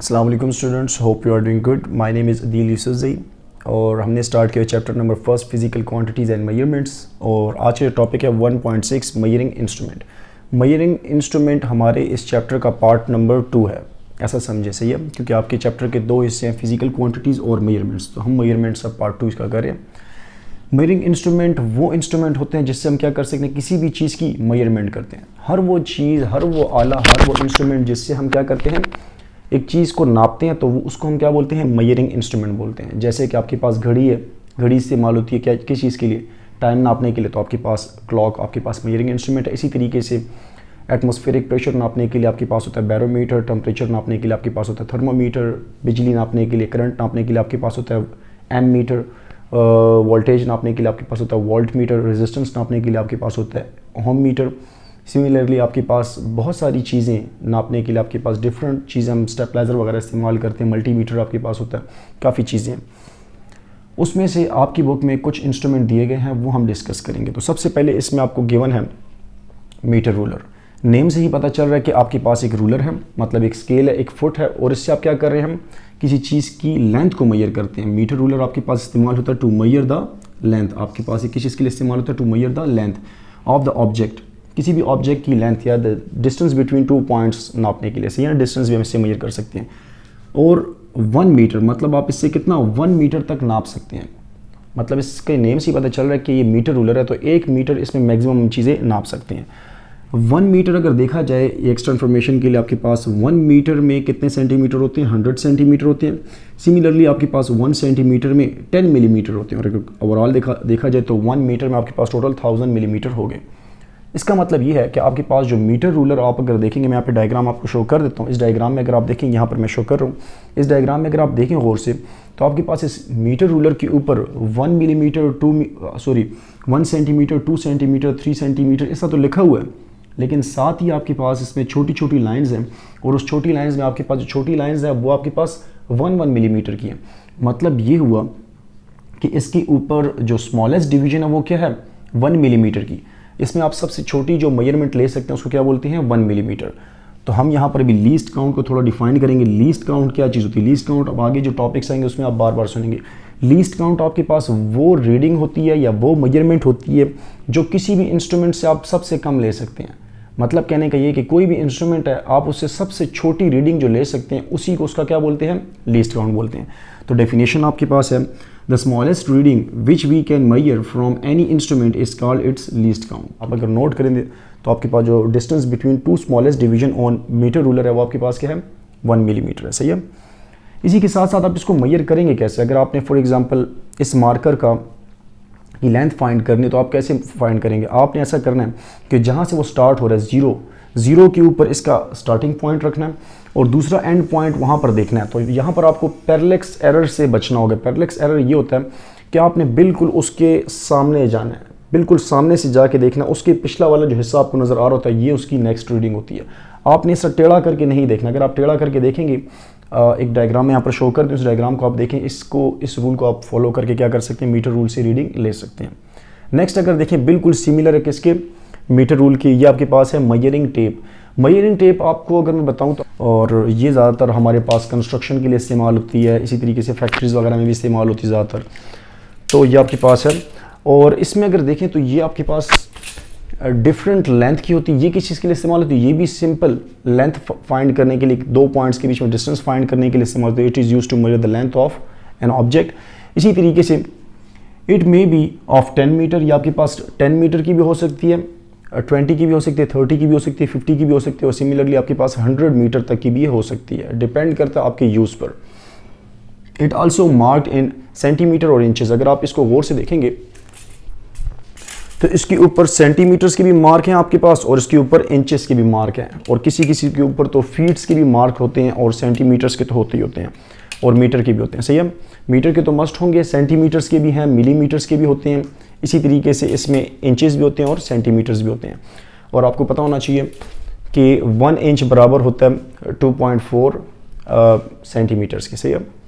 Aslam students hope you are doing good my name is Adeel Yusufi और हमने start किया chapter number first physical quantities and measurements और आज का टॉपिक है 1.6 six measuring instrument measuring instrument हमारे इस चैप्टर का पार्ट नंबर टू है ऐसा समझे सही है क्योंकि आपके चैप्टर के दो हिस्से हैं फिजिकल क्वान्टिटीज़ और मेजरमेंट्स तो हम मेजरमेंट्स का पार्ट टू इसका करें मेयरिंग इंस्ट्रूमेंट वो इंस्ट्रूमेंट होते हैं जिससे हम क्या कर सकते हैं किसी भी चीज़ की मेयरमेंट करते हैं हर वो चीज़ हर वो आला हर वो इंस्ट्रूमेंट जिससे हम क्या करते हैं एक चीज़ को नापते हैं तो उसको हम क्या बोलते हैं मयरिंग इंस्ट्रूमेंट बोलते हैं जैसे कि आपके पास घड़ी है घड़ी से माल होती है क्या किस चीज़ के लिए टाइम नापने के लिए तो आपके पास क्लॉक आपके पास मयरिंग इंस्ट्रूमेंट है इसी तरीके से एटमोस्फेरिक प्रेशर नापने के लिए आपके पास होता है बैरोमीटर टेम्परेचर नापने के लिए आपके पास होता है थर्मोमीटर बिजली नापने के लिए करंट नापने के लिए आपके पास होता है एम मीटर वोल्टेज नापने के लिए आपके पास होता है वोल्ट मीटर रेजिस्टेंस नापने के लिए आपके पास होता है होम मीटर सिमिलरली आपके पास बहुत सारी चीज़ें नापने के लिए आपके पास डिफरेंट चीज़ें हम स्टेपलाइज़र वगैरह इस्तेमाल करते हैं मल्टीमीटर आपके पास होता है काफ़ी चीज़ें उसमें से आपकी बुक में कुछ इंस्ट्रूमेंट दिए गए हैं वो हम डिस्कस करेंगे तो सबसे पहले इसमें आपको गिवन है मीटर रूलर नेम से ही पता चल रहा है कि आपके पास एक रूलर है मतलब एक स्केल है एक फुट है और इससे आप क्या कर रहे हैं हम किसी चीज़ की लेंथ को मैयर करते हैं मीटर रूलर आपके पास इस्तेमाल होता है टू मैयर द लेंथ आपके पास एक किसी चीज़ के लिए इस्तेमाल होता है to measure the length of the object किसी भी ऑब्जेक्ट की लेंथ या डिस्टेंस बिटवीन टू पॉइंट्स नापने के लिए सही है ना डिस्टेंस भी हम इससे मेजर कर सकते हैं और वन मीटर मतलब आप इससे कितना वन मीटर तक नाप सकते हैं मतलब इसके नेम से ही पता चल रहा है कि ये मीटर रूलर है तो एक मीटर इसमें मैक्सिमम चीज़ें नाप सकते हैं वन मीटर अगर देखा जाए एक्स्ट्रा इन्फॉर्मेशन के लिए आपके पास वन मीटर में कितने सेंटीमीटर होते हैं हंड्रेड सेंटीमीटर होते हैं सिमिलरली आपके पास वन सेंटीमीटर में टेन मिलीमीटर होते हैं और अगर ओवरऑल देखा देखा जाए तो वन मीटर में आपके पास टोटल थाउजेंड मिलीमीटर हो गए इसका मतलब ये है कि आपके पास जो मीटर रूलर आप अगर देखेंगे मैं यहाँ पे डायग्राम आपको शो कर देता हूँ इस डायग्राम में अगर आप देखें यहाँ पर मैं शो कर रहा हूँ इस डायग्राम में अगर आप देखें गौर से तो आपके पास इस मीटर रूलर के ऊपर one millimetre two sorry one centimetre two centimetre three centimetre ऐसा तो लिखा हुआ है लेकिन साथ ही आपके पास इसमें छोटी छोटी लाइंस हैं और उस छोटी लाइंस में आपके पास जो छोटी लाइंस हैं वो आपके पास वन वन मिलीमीटर की हैं मतलब ये हुआ कि इसके ऊपर जो स्मॉलेस्ट डिवीजन है वो क्या है वन मिलीमीटर की इसमें आप सबसे छोटी जो मेजरमेंट ले सकते हैं उसको क्या बोलते हैं वन मिलीमीटर तो हम यहाँ पर भी लीस्ट काउंट को थोड़ा डिफाइन करेंगे लीस्ट काउंट क्या चीज़ होती है लीस्ट काउंट अब आगे जो टॉपिक्स आएंगे उसमें आप बार बार सुनेंगे लीस्ट काउंट आपके पास वो रीडिंग होती है या वो मेजरमेंट होती है जो किसी भी इंस्ट्रूमेंट से आप सबसे कम ले सकते हैं मतलब कहने का ये कि कोई भी इंस्ट्रूमेंट है आप उससे सबसे छोटी रीडिंग जो ले सकते हैं उसी को उसका क्या बोलते हैं लीस्ट काउंट बोलते हैं तो डेफिनेशन आपके पास है The smallest reading which we can measure from any instrument is called its least count. आप अगर नोट करेंगे तो आपके पास जो distance between two smallest division on metre ruler है वो आपके पास क्या है वन मिलीमीटर mm है सही है इसी के साथ साथ आप इसको मैयर करेंगे कैसे अगर आपने फॉर एग्जाम्पल इस मार्कर का की लेंथ फाइंड करनी तो आप कैसे फाइंड करेंगे आपने ऐसा करना है कि जहाँ से वो स्टार्ट हो रहा है ज़ीरो ज़ीरो के ऊपर इसका स्टार्टिंग पॉइंट रखना है और दूसरा एंड पॉइंट वहाँ पर देखना है तो यहाँ पर आपको पैरलेक्स एरर से बचना होगा पैरलेक्स एरर ये होता है कि आपने बिल्कुल उसके सामने जाना है बिल्कुल सामने से जाके देखना उसके पिछला वाला जो हिस्सा आपको नज़र आ रहा होता है ये उसकी नेक्स्ट रीडिंग होती है आपने इसे टेढ़ा करके नहीं देखना अगर आप टेढ़ा करके देखेंगे एक डायग्राम में यहाँ पर शो कर हैं उस डायग्राम को आप देखें इसको इस रूल को आप फॉलो करके क्या कर सकते हैं मीटर रूल से रीडिंग ले सकते हैं नेक्स्ट अगर देखें बिल्कुल सिमिलर है किसके मीटर रूल की ये आपके पास है मयरिंग टेप मयरिंग टेप आपको अगर मैं बताऊं तो और ये ज़्यादातर हमारे पास कंस्ट्रक्शन के लिए इस्तेमाल होती है इसी तरीके से फैक्ट्रीज़ वगैरह में भी इस्तेमाल होती है ज़्यादातर तो ये आपके पास है और इसमें अगर देखें तो ये आपके पास डिफरेंट लेंथ की होती है ये किस चीज़ के लिए इस्तेमाल होती है ये भी सिंपल लेंथ फाइंड करने के लिए दो पॉइंट्स के बीच में डिस्टेंस फाइंड करने के लिए इस्तेमाल होती है it is use to measure the length of an object इसी तरीके से it may be of ten metre या आपके पास टेन मीटर की भी हो सकती है ट्वेंटी की भी हो सकती है थर्टी की भी हो सकती है फिफ्टी की भी हो सकती है और सिमिलरली आपके पास हंड्रेड मीटर तक की भी हो सकती है डिपेंड करता है आपके यूज़ पर it also marked in centimetre और इंचज़ अगर आप इसको गौर से देखेंगे तो इसके ऊपर सेंटीमीटर्स के भी मार्क हैं आपके पास और इसके ऊपर इंचेस के भी मार्क हैं और किसी किसी के ऊपर तो फीट्स के भी मार्क होते हैं और सेंटीमीटर्स के तो होते ही होते हैं और मीटर के भी होते हैं सही है मीटर के तो मस्ट होंगे सेंटीमीटर्स के भी हैं मिलीमीटर्स के भी होते हैं इसी तरीके से इसमें इंचेस भी होते हैं और सेंटीमीटर्स भी होते हैं और आपको पता होना चाहिए कि वन इंच बराबर होता है टू पॉइंट फोर सेंटीमीटर्स के सही है